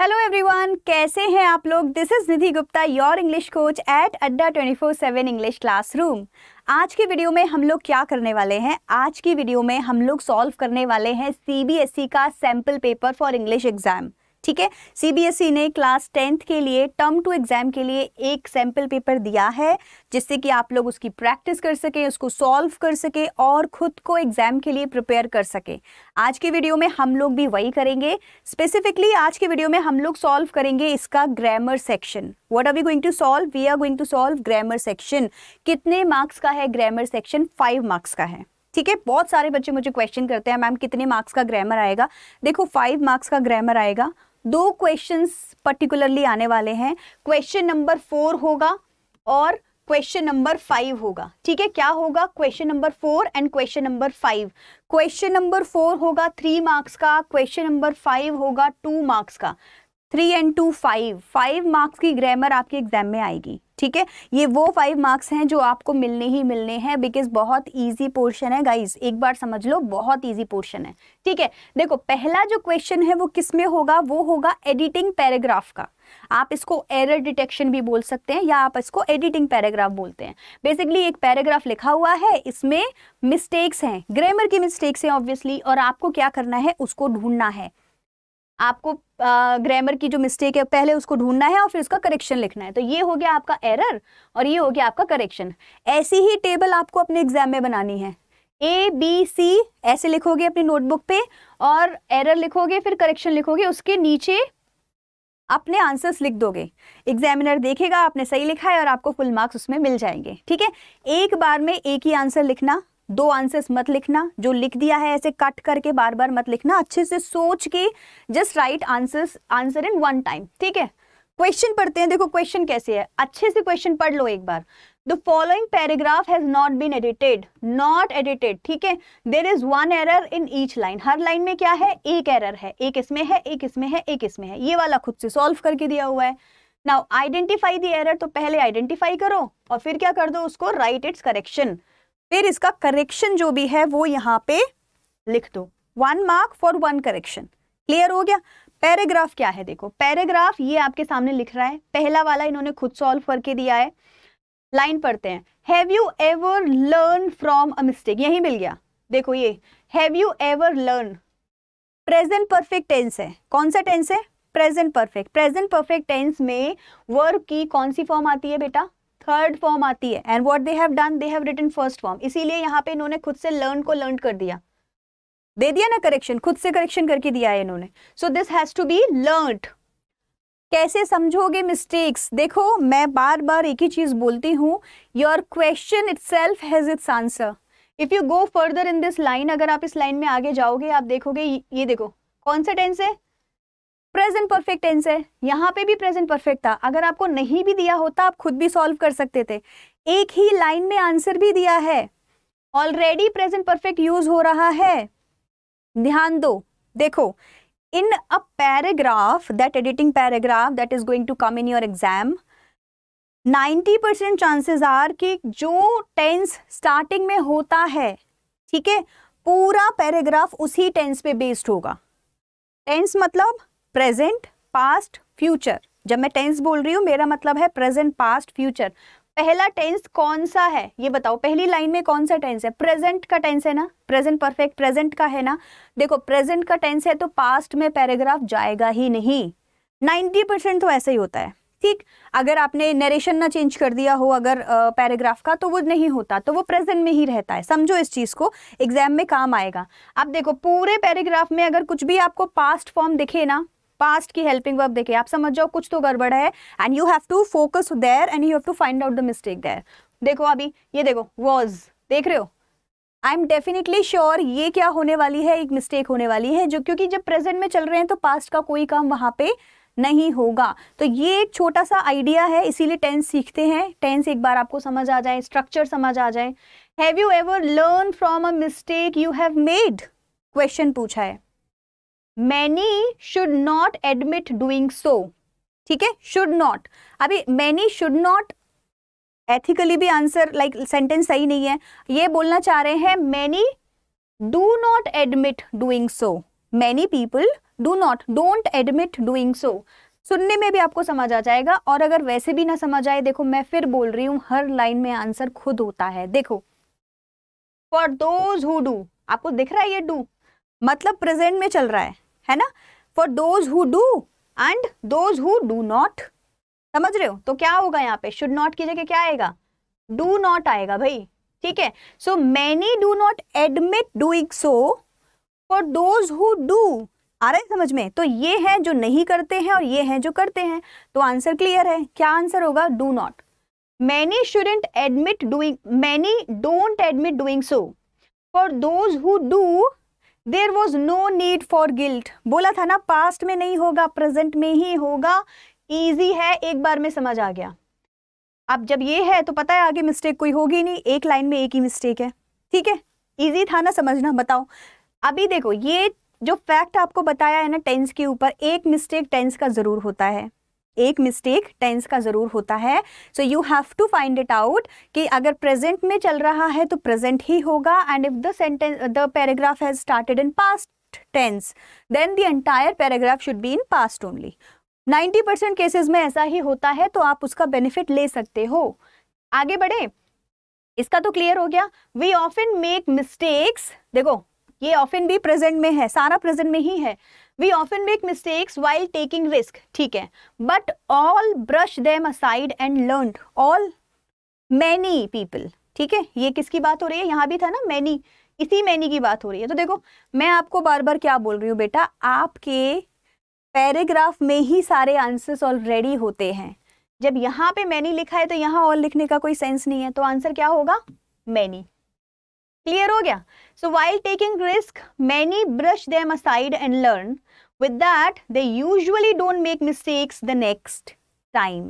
hello everyone कैसे हैं आप लोग this is Nidhi Gupta your English coach at Adda 24/7 English classroom आज की वीडियो में हम लोग क्या करने वाले हैं आज की वीडियो में हम लोग सॉल्व करने वाले हैं सीबीएसई e का sample paper for English exam ठीक है सीबीएसई e ने क्लास टेंथ के लिए टर्म टू एग्जाम के लिए एक सैंपल पेपर दिया है जिससे कि आप लोग उसकी प्रैक्टिस कर सके उसको सॉल्व कर सके और खुद को एग्जाम के लिए प्रिपेयर कर सके आज के वीडियो में हम लोग भी वही करेंगे स्पेसिफिकली आज के वीडियो में हम लोग सॉल्व करेंगे इसका grammar section what are we going to solve we are going to solve grammar section कितने मार्क्स का है ग्रामर सेक्शन फाइव मार्क्स का है ठीक है बहुत सारे बच्चे मुझे क्वेश्चन करते हैं मैम कितने मार्क्स का ग्रामर आएगा देखो फाइव मार्क्स का ग्रामर आएगा दो क्वेश्चंस पर्टिकुलरली आने वाले हैं क्वेश्चन नंबर फोर होगा और क्वेश्चन नंबर फाइव होगा ठीक है क्या होगा question number four and question number five question number four होगा थ्री मार्क्स का क्वेश्चन नंबर फाइव होगा टू मार्क्स का three and two five five marks की ग्रामर आपके एग्जाम में आएगी ठीक है ये वो फाइव मार्क्स हैं जो आपको मिलने ही मिलने हैं बिकॉज बहुत इजी पोर्शन है गाइस एक बार समझ लो बहुत इजी पोर्शन है ठीक है देखो पहला जो क्वेश्चन है वो किस में होगा वो होगा एडिटिंग पैराग्राफ का आप इसको एरर डिटेक्शन भी बोल सकते हैं या आप इसको एडिटिंग पैराग्राफ बोलते हैं बेसिकली एक पैराग्राफ लिखा हुआ है इसमें मिस्टेक्स हैं ग्रामर की मिस्टेक्स हैं ऑब्वियसली और आपको क्या करना है उसको ढूंढना है आपको ग्रामर की जो मिस्टेक है पहले उसको ढूंढना है और फिर उसका करेक्शन लिखना है तो ये हो गया आपका एरर और ये हो गया आपका करेक्शन ऐसी ही टेबल आपको अपने एग्जाम में बनानी है ए बी सी ऐसे लिखोगे अपनी नोटबुक पे और एरर लिखोगे फिर करेक्शन लिखोगे उसके नीचे अपने आंसर्स लिख दोगे एग्जामिनर देखेगा आपने सही लिखा है और आपको फुल मार्क्स उसमें मिल जाएंगे ठीक है एक बार में एक ही आंसर लिखना दो आंसर्स मत लिखना जो लिख दिया है ऐसे कट करके बार बार मत लिखना अच्छे से सोच के just right answers answer in one time ठीक है क्वेश्चन पढ़ते हैं देखो क्वेश्चन कैसे है अच्छे से क्वेश्चन पढ़ लो एक बार the following paragraph has not been edited not edited ठीक है there is one error in each line हर लाइन में क्या है एक एरर है एक इसमें है एक इसमें है एक इसमें है ये वाला खुद से सॉल्व करके दिया हुआ है नाउ आइडेंटिफाई द एरर तो पहले आइडेंटिफाई करो और फिर क्या कर दो उसको राइट इट्स करेक्शन फिर इसका करेक्शन जो भी है वो यहाँ पे लिख दो one mark for one correction clear हो गया पैराग्राफ क्या है देखो पैराग्राफ ये आपके सामने लिख रहा है पहला वाला इन्होंने खुद सॉल्व करके दिया है लाइन पढ़ते हैं have you ever learn from a mistake यही मिल गया देखो ये have you ever learn present perfect tense है कौन सा टेंस है present perfect present perfect tense में वर्ब की कौन सी फॉर्म आती है बेटा थर्ड फॉर्म आती है and what they have done they have written first form इसीलिए यहाँ पे इन्होंने खुद से लर्न को लर्न कर दिया दे दिया ना करेक्शन खुद से करेक्शन करके दिया है इन्होंने so this has to be learn कैसे समझोगे मिस्टेक्स देखो मैं बार बार एक ही चीज बोलती हूँ your question itself has its answer if you go further in this line अगर आप इस लाइन में आगे जाओगे आप देखोगे ये देखो कौन सा टेंस है प्रेजेंट परफेक्ट टेंस है यहाँ पे भी प्रेजेंट परफेक्ट था अगर आपको नहीं भी दिया होता आप खुद भी सॉल्व कर सकते थे एक ही लाइन में आंसर भी दिया है ऑलरेडी प्रेजेंट परफेक्ट यूज हो रहा है ध्यान दो देखो in a paragraph that editing paragraph that is going to come in your exam 90% chances are कि जो टेंस स्टार्टिंग में होता है ठीक है पूरा पैराग्राफ उसी टेंस पे बेस्ड होगा टेंस मतलब प्रेजेंट पास्ट फ्यूचर जब मैं टेंस बोल रही हूँ मेरा मतलब है प्रेजेंट पास्ट फ्यूचर पहला टेंस कौन सा है ये बताओ पहली लाइन में कौन सा टेंस है प्रेजेंट का टेंस है ना प्रेजेंट परफेक्ट प्रेजेंट का है ना देखो प्रेजेंट का टेंस है तो पास्ट में पैराग्राफ जाएगा ही नहीं नाइन्टी परसेंट तो ऐसा ही होता है ठीक अगर आपने नरेशन ना चेंज कर दिया हो अगर पैराग्राफ का तो वो नहीं होता तो वो प्रेजेंट में ही रहता है समझो इस चीज़ को एग्जाम में काम आएगा अब देखो पूरे पैराग्राफ में अगर कुछ भी आपको पास्ट फॉर्म दिखे ना पास्ट की हेल्पिंग वर्ब देखिए आप समझ जाओ कुछ तो गड़बड़ है and you have to focus there and you have to find out the mistake there देखो अभी ये देखो वॉज देख रहे हो आई एम डेफिनेटली श्योर ये क्या होने वाली है एक मिस्टेक होने वाली है जो क्योंकि जब प्रेजेंट में चल रहे हैं तो पास्ट का कोई काम वहां पे नहीं होगा तो ये एक छोटा सा आइडिया है इसीलिए टेंस सीखते हैं टेंस एक बार आपको समझ आ जाए स्ट्रक्चर समझ आ जाए have you ever learn from a mistake you have made question पूछा है many should not admit doing so ठीक है शुड नॉट अभी मैनी शुड नॉट एथिकली भी आंसर लाइक सेंटेंस सही नहीं है ये बोलना चाह रहे हैं many do not admit doing so many people do not don't admit doing so सुनने में भी आपको समझ आ जाएगा और अगर वैसे भी ना समझ आए देखो मैं फिर बोल रही हूँ हर लाइन में आंसर खुद होता है देखो फॉर दोज हु डू आपको दिख रहा है ये डू मतलब प्रेजेंट में चल रहा है है ना for those who do and those who do not समझ रहे हो तो क्या होगा यहाँ पे शुड नॉट की जगह क्या आएगा डू नॉट आएगा भाई ठीक है so many do not admit doing so for those who do आ रहे समझ में तो ये है जो नहीं करते हैं और ये है जो करते हैं तो आंसर क्लियर है क्या आंसर होगा do not many shouldn't admit doing many don't admit doing so for those who do there was no need for guilt बोला था ना पास्ट में नहीं होगा प्रेजेंट में ही होगा ईजी है एक बार में समझ आ गया अब जब ये है तो पता है आगे मिस्टेक कोई होगी नहीं एक लाइन में एक ही मिस्टेक है ठीक है ईजी था ना समझना बताओ अभी देखो ये जो फैक्ट आपको बताया है ना टेंस के ऊपर एक मिस्टेक टेंस का ज़रूर होता है एक मिस्टेक टेंस का ज़रूर होता है so you have to find it out कि अगर प्रेजेंट में चल रहा है तो प्रेजेंट ही होगा and if the sentence the paragraph has started in past tense then the entire paragraph should be in past only 90 percent cases में ऐसा ही होता है तो आप उसका बेनिफिट ले सकते हो आगे बढ़े इसका तो क्लियर हो गया वी ऑफिन मेक मिस्टेक्स देखो ये ऑफिन भी प्रेजेंट में है सारा प्रेजेंट में ही है we often make mistakes while taking risk ठीक है but all brush them aside and learn all many people ठीक है ये किसकी बात हो रही है यहाँ भी था ना मैनी इसी मैनी की बात हो रही है तो देखो मैं आपको बार बार क्या बोल रही हूँ बेटा आपके पैराग्राफ में ही सारे आंसर्स ऑलरेडी होते हैं जब यहाँ पे मैनी लिखा है तो यहाँ और लिखने का कोई सेंस नहीं है तो आंसर क्या होगा मैनी क्लियर हो गया so while taking risk many brush them aside and learn with that they usually don't make mistakes the next time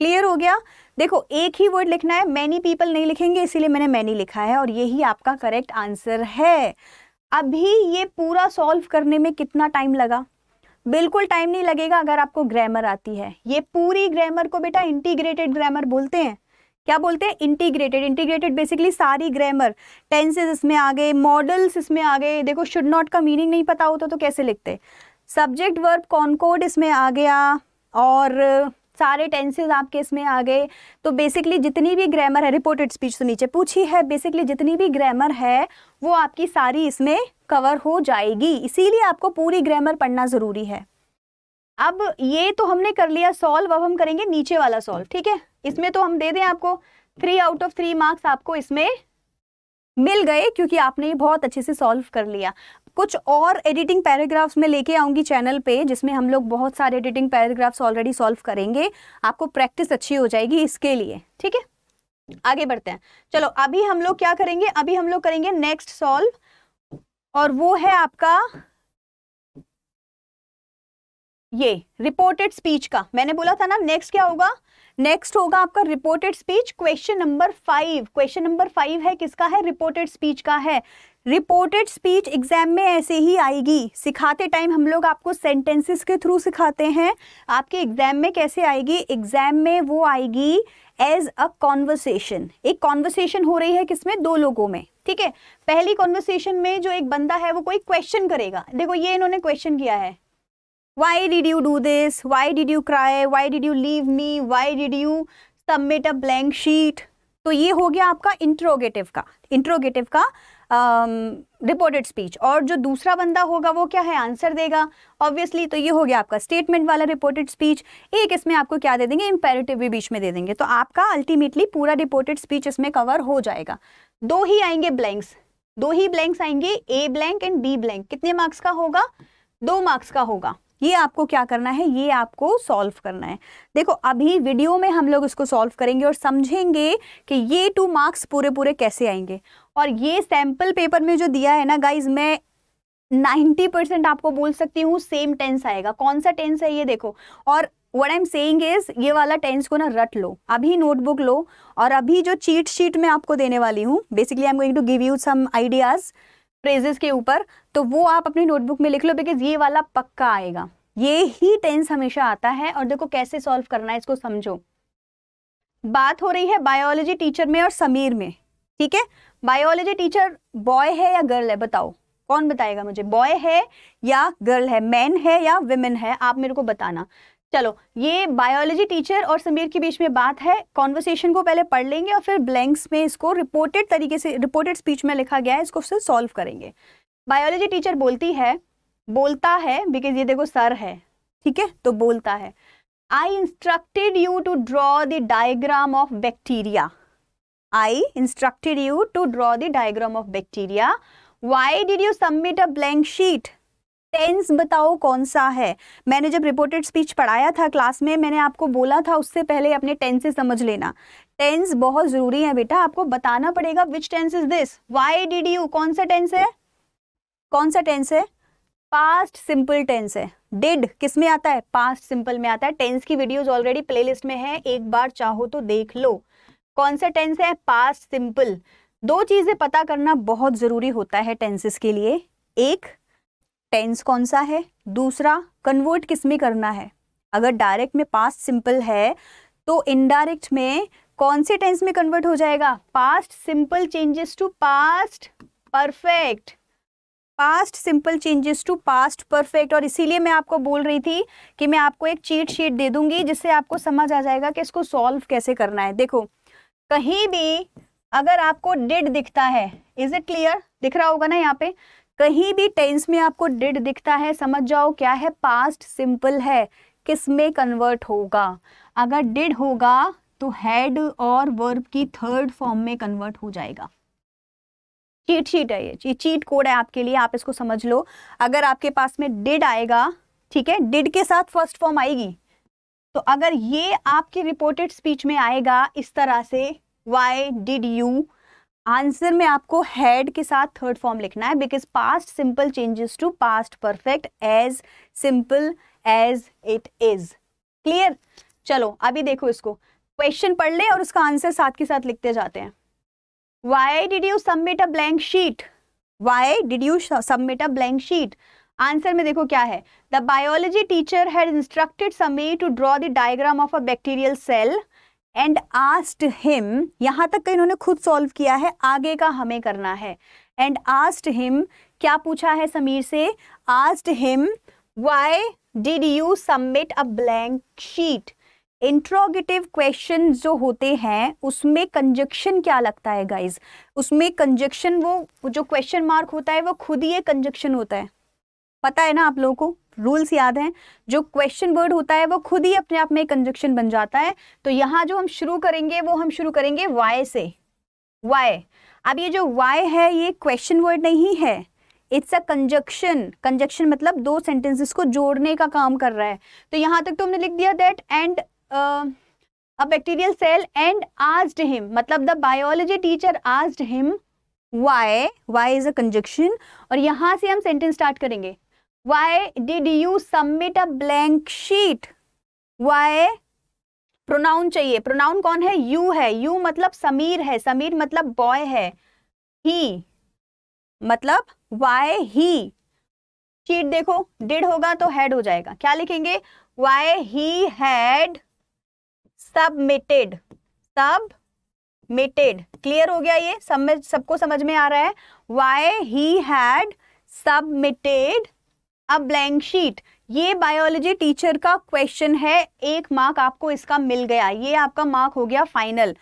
clear हो गया देखो एक ही वर्ड लिखना है मैनी पीपल नहीं लिखेंगे इसीलिए मैंने मैनी लिखा है और यही आपका करेक्ट आंसर है अभी ये पूरा सॉल्व करने में कितना टाइम लगा बिल्कुल टाइम नहीं लगेगा अगर आपको ग्रामर आती है ये पूरी ग्रामर को बेटा इंटीग्रेटेड ग्रामर बोलते हैं क्या बोलते हैं इंटीग्रेटेड इंटीग्रेटेड बेसिकली सारी ग्रामर टेंसेज इसमें आ गए मॉडल्स इसमें आ गए देखो शुड नॉट का मीनिंग नहीं पता होता तो कैसे लिखते सब्जेक्ट वर्ब कॉनकोड इसमें आ गया और सारे टेंसेज आपके इसमें आ गए तो बेसिकली जितनी भी ग्रामर है रिपोर्टेड स्पीच तो नीचे पूछी है बेसिकली जितनी भी ग्रामर है वो आपकी सारी इसमें कवर हो जाएगी इसीलिए आपको पूरी ग्रामर पढ़ना ज़रूरी है अब ये तो हमने कर लिया सॉल्व अब हम करेंगे नीचे वाला सॉल्व ठीक है इसमें तो हम दे दें आपको three out of three marks आपको इसमें मिल गए क्योंकि आपने ये बहुत अच्छे से सॉल्व कर लिया कुछ और एडिटिंग पैराग्राफ्स में लेके आऊँगी चैनल पे जिसमें हम लोग बहुत सारे एडिटिंग पैराग्राफ्स ऑलरेडी सॉल्व करेंगे आपको प्रैक्टिस अच्छी हो जाएगी इसके लिए ठीक है आगे बढ़ते हैं चलो अभी हम लोग क्या करेंगे अभी हम लोग करेंगे नेक्स्ट सॉल्व और वो है आपका ये रिपोर्टेड स्पीच का मैंने बोला था ना नेक्स्ट क्या होगा नेक्स्ट होगा आपका reported speech question number five question number five है किसका है रिपोर्टेड स्पीच का है रिपोर्टेड स्पीच एग्जाम में ऐसे ही आएगी सिखाते टाइम हम लोग आपको सेंटेंसेस के थ्रू सिखाते हैं आपके एग्जाम में कैसे आएगी एग्जाम में वो आएगी एज अ कॉन्वर्सेशन एक कॉन्वर्सेशन हो रही है किसमें दो लोगों में ठीक है पहली कॉन्वर्सेशन में जो एक बंदा है वो कोई क्वेश्चन करेगा देखो ये इन्होंने क्वेश्चन किया है why did you do this why did you cry why did you leave me why did you submit a blank sheet तो ये हो गया आपका इंट्रोगेटिव का इंट्रोगेटिव का रिपोर्टेड um, स्पीच और जो दूसरा बंदा होगा वो क्या है आंसर देगा ऑब्वियसली तो ये हो गया आपका स्टेटमेंट वाला रिपोर्टेड स्पीच एक इसमें आपको क्या दे देंगे इंपेरेटिव भी बीच में दे देंगे तो आपका अल्टीमेटली पूरा रिपोर्टेड स्पीच इसमें कवर हो जाएगा दो ही आएंगे ब्लैंक्स दो ही ब्लैंक्स आएंगे A blank and B blank कितने मार्क्स का होगा दो मार्क्स का होगा ये आपको क्या करना है ये आपको सॉल्व करना है देखो अभी वीडियो में हम लोग इसको सॉल्व करेंगे और समझेंगे कि ये टू मार्क्स पूरे पूरे कैसे आएंगे और ये सैम्पल पेपर में जो दिया है ना गाइज मैं 90 परसेंट आपको बोल सकती हूँ सेम टेंस आएगा कौन सा टेंस है ये देखो और what I am saying is ये वाला टेंस को ना रट लो अभी नोटबुक लो और अभी जो चीट शीट मैं आपको देने वाली हूँ basically I am going to give you some ideas phrases के ऊपर तो वो आप अपनी नोटबुक में लिख लो बिकॉज ये वाला पक्का आएगा ये ही टेंस हमेशा आता है और देखो कैसे सॉल्व करना है इसको समझो बात हो रही है बायोलॉजी टीचर में और समीर में ठीक है बायोलॉजी टीचर बॉय है या गर्ल है बताओ कौन बताएगा मुझे बॉय है या गर्ल है मैन है या वुमेन है आप मेरे को बताना चलो ये बायोलॉजी टीचर और समीर के बीच में बात है कॉन्वर्सेशन को पहले पढ़ लेंगे और फिर ब्लैंक्स में इसको रिपोर्टेड तरीके से रिपोर्टेड स्पीच में लिखा गया है इसको फिर सॉल्व करेंगे बायोलॉजी टीचर बोलती है बोलता है बिकॉज ये देखो सर है ठीक है तो बोलता है I instructed you to draw the diagram of bacteria I instructed you to draw the diagram of bacteria why did you submit a blank sheet tense बताओ कौन सा है मैंने जब रिपोर्टेड स्पीच पढ़ाया था क्लास में मैंने आपको बोला था उससे पहले अपने टेंस से समझ लेना टेंस बहुत ज़रूरी है बेटा आपको बताना पड़ेगा which tense is this why did you कौन सा टेंस है कौन सा टेंस है पास्ट सिंपल टेंस है डिड किस में आता है पास्ट सिंपल में आता है टेंस की वीडियोज ऑलरेडी प्लेलिस्ट में है एक बार चाहो तो देख लो कौन सा टेंस है पास्ट सिंपल दो चीज़ें पता करना बहुत ज़रूरी होता है टेंसेस के लिए एक टेंस कौन सा है दूसरा कन्वर्ट किस में करना है अगर डायरेक्ट में पास्ट सिंपल है तो इनडायरेक्ट में कौन से टेंस में कन्वर्ट हो जाएगा past simple changes to past perfect past simple changes to past perfect और इसीलिए मैं आपको बोल रही थी कि मैं आपको एक चीट शीट दे दूंगी जिससे आपको समझ आ जाएगा कि इसको सॉल्व कैसे करना है देखो कहीं भी अगर आपको डिड दिखता है इज इट क्लियर दिख रहा होगा ना यहाँ पे कहीं भी टेंस में आपको डिड दिखता है समझ जाओ क्या है पास्ट सिंपल है किस में कन्वर्ट होगा अगर डिड होगा तो हैड और वर्ब की थर्ड फॉर्म में कन्वर्ट हो जाएगा चीट शीट है ये चीट कोड है आपके लिए आप इसको समझ लो अगर आपके पास में डिड आएगा ठीक है डिड के साथ फर्स्ट फॉर्म आएगी तो अगर ये आपके रिपोर्टेड स्पीच में आएगा इस तरह से वाई डिड यू आंसर में आपको हैड के साथ थर्ड फॉर्म लिखना है because past simple changes to past perfect as simple as it is clear चलो अभी देखो इसको क्वेश्चन पढ़ ले और उसका आंसर साथ के साथ लिखते जाते हैं why did you submit a blank sheet why did you submit a blank sheet answer में देखो क्या है the biology teacher had instructed Sameer to draw the diagram of a bacterial cell and asked him यहाँ तक इन्होंने खुद solve किया है आगे का हमें करना है एंड आस्ट हिम क्या पूछा है समीर से asked him why did you submit a blank sheet interrogative question जो होते हैं उसमें कंजक्शन क्या लगता है गाइज उसमें कंजक्शन वो जो क्वेश्चन मार्क होता है वो खुद ही एक कंजक्शन होता है पता है ना आप लोगों को रूल्स याद हैं जो क्वेश्चन वर्ड होता है वो खुद ही अपने आप में एक कंजक्शन बन जाता है तो यहाँ जो हम शुरू करेंगे वो हम शुरू करेंगे वाई से वाई अब ये जो वाई है ये क्वेश्चन वर्ड नहीं है इट्स अ कंजक्शन कंजक्शन मतलब दो सेंटेंसेस को जोड़ने का काम कर रहा है तो यहाँ तक तो हमने लिख दिया that and a bacterial cell and asked him मतलब the biology teacher asked him why why is a conjunction और यहाँ से हम सेंटेंस स्टार्ट करेंगे why did you submit a blank sheet why pronoun चाहिए प्रोनाउन कौन है यू है यू मतलब समीर है समीर मतलब बॉय है ही मतलब वाई ही शीट देखो डिड होगा तो हैड हो जाएगा क्या लिखेंगे वाई ही हैड सबमिटेड सब मिटेड क्लियर हो गया ये सब सबको समझ में आ रहा है why he had submitted a blank sheet ये बायोलॉजी टीचर का क्वेश्चन है एक मार्क आपको इसका मिल गया ये आपका मार्क हो गया फाइनल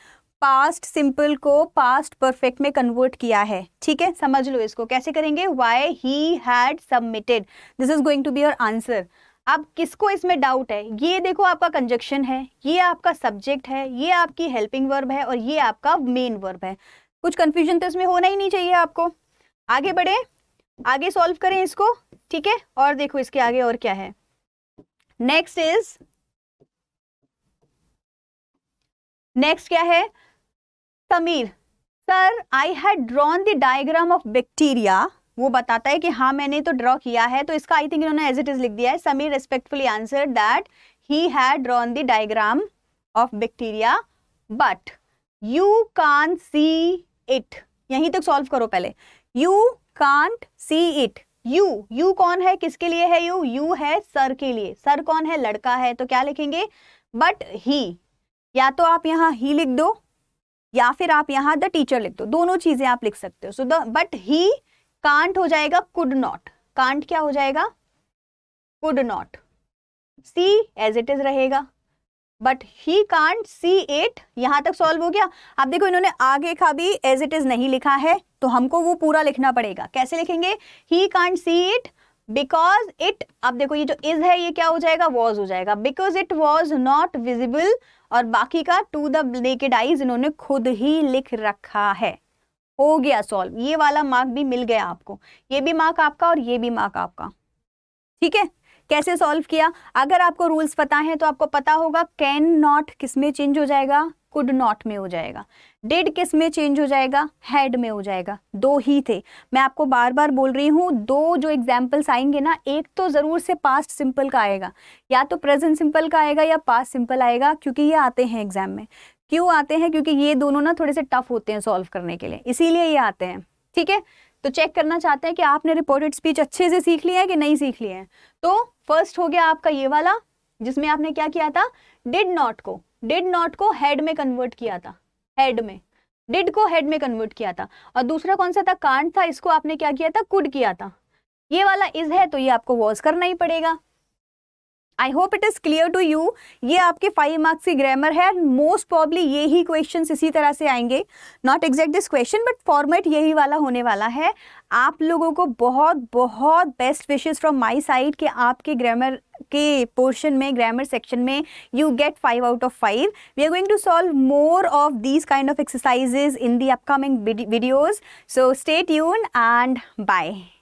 पास्ट सिंपल को पास्ट परफेक्ट में कन्वर्ट किया है ठीक है समझ लो इसको कैसे करेंगे why he had submitted this is going to be your answer अब किसको इसमें डाउट है ये देखो आपका कंजक्शन है ये आपका सब्जेक्ट है ये आपकी हेल्पिंग वर्ब है और ये आपका मेन वर्ब है कुछ कन्फ्यूजन तो इसमें होना ही नहीं चाहिए आपको आगे बढ़े आगे सॉल्व करें इसको ठीक है और देखो इसके आगे और क्या है नेक्स्ट इज नेक्स्ट क्या है Sameer sir I had drawn the diagram of bacteria वो बताता है कि हाँ मैंने तो ड्रॉ किया है तो इसका आई थिंक इन्होंने एज इट इज लिख दिया है Sameer respectfully answer that he had drawn the diagram of bacteria but you can see it यहीं तक सॉल्व करो पहले you can't see it you you कौन है किसके लिए है यू यू है सर के लिए सर कौन है लड़का है तो क्या लिखेंगे बट ही या तो आप यहाँ ही लिख दो या फिर आप यहाँ द टीचर लिख दो दोनों चीजें आप लिख सकते हो so the but he can't हो जाएगा कुड नॉट कांट क्या हो जाएगा could not see as it is रहेगा but he can't see it यहां तक सॉल्व हो गया आप देखो इन्होंने आगे का भी एज इट इज नहीं लिखा है तो हमको वो पूरा लिखना पड़ेगा कैसे लिखेंगे he can't see it because it अब देखो ये जो इज है ये क्या हो जाएगा वॉज हो जाएगा because it was not visible और बाकी का टू द नेकेड आईज इन्होंने खुद ही लिख रखा है हो गया सॉल्व ये वाला मार्क भी मिल गया आपको ये भी मार्क आपका और ये भी मार्क आपका ठीक है कैसे सॉल्व किया अगर आपको रूल्स पता हैं तो आपको पता होगा कैन नॉट किस में चेंज हो जाएगा कुड नॉट में हो जाएगा डेड किस में चेंज हो जाएगा हेड में हो जाएगा दो ही थे मैं आपको बार बार बोल रही हूँ दो जो एग्जाम्पल्स आएंगे ना एक तो ज़रूर से पास्ट सिंपल का आएगा या तो प्रेजेंट सिंपल का आएगा या पास्ट सिंपल आएगा क्योंकि ये आते हैं एग्जाम में क्यों आते हैं क्योंकि ये दोनों ना थोड़े से टफ होते हैं सॉल्व करने के लिए इसीलिए ये आते हैं ठीक है तो चेक करना चाहते हैं कि आपने रिपोर्टेड स्पीच अच्छे से सीख लिया है कि नहीं सीख लिया है तो फर्स्ट हो गया आपका ये वाला जिसमें आपने क्या किया था डिड नॉट को डिड नॉट को हेड में कन्वर्ट किया था हेड में डिड को हेड में कन्वर्ट किया था और दूसरा कौन सा था कांट था इसको आपने क्या किया था कुड किया था ये वाला इज है तो ये आपको वॉज करना ही पड़ेगा I hope it is clear to you ये आपके फाइव मार्क्स की ग्रामर है एंड मोस्ट प्रॉब्ली यही क्वेश्चन इसी तरह से आएंगे not exact this question but format यही वाला होने वाला है आप लोगों को बहुत बहुत best wishes from my side कि आपके ग्रामर के पोर्शन में ग्रामर सेक्शन में you get five out of five we are going to solve more of these kind of exercises in the upcoming videos so stay यून and bye